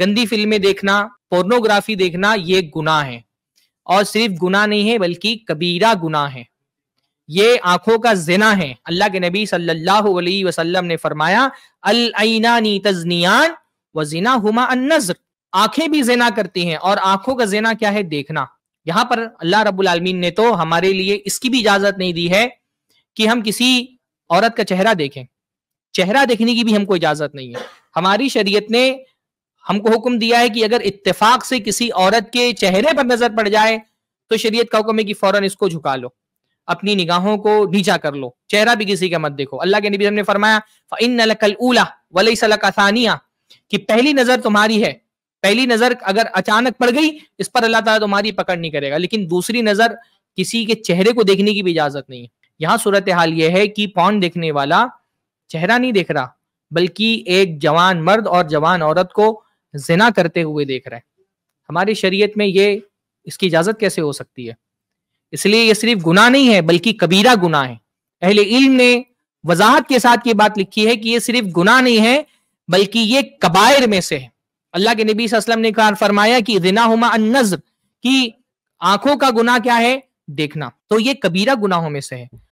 गंदी फिल्में देखना पोर्नोग्राफी देखना ये गुनाह है और सिर्फ गुनाह नहीं है बल्कि कबीरा गुनाह है ये आंखों का जिना है अल्लाह के नबी सल्लल्लाहु अलैहि वसल्लम ने फरमाया अल ऐनानी तजनियान व जिना हुमा नजर आंखें भी जिना करती हैं और आंखों का जिना क्या है देखना यहाँ पर अल्लाह रब्बुल आलमीन ने तो हमारे लिए इसकी भी इजाजत नहीं दी है कि हम किसी औरत का चेहरा देखें चेहरा देखने की भी हमको इजाजत नहीं है हमारी शरीयत ने हमको हुक्म दिया है कि अगर इत्तेफाक से किसी औरत के चेहरे पर नजर पड़ जाए तो शरीयत का हुक्म है कि फौरन इसको झुका लो अपनी निगाहों को नीचा कर लो चेहरा भी किसी का मत देखो अल्लाह के नबी ने फरमाया इन नलकल कि पहली नजर तुम्हारी है पहली नजर अगर अचानक पड़ गई इस पर अल्लाह ताला तुम्हारी पकड़ नहीं करेगा लेकिन दूसरी नजर किसी के चेहरे को देखने की भी इजाजत नहीं है यहाँ सूरत हाल यह है कि पौन देखने वाला चेहरा नहीं देख रहा बल्कि एक जवान मर्द और जवान औरत को जिना करते हुए देख रहे हैं हमारी शरीयत में ये इसकी इजाजत कैसे हो सकती है इसलिए ये सिर्फ गुना नहीं है बल्कि कबीरा गुना है अहले इल्म ने वजाहत के साथ ये बात लिखी है कि ये सिर्फ गुना नहीं है बल्कि ये कबायर में से है अल्लाह के नबी वसल्लम ने कहा फरमाया कि जिना हुमा नजर कि आंखों का गुना क्या है देखना तो ये कबीरा गुनाहों में से है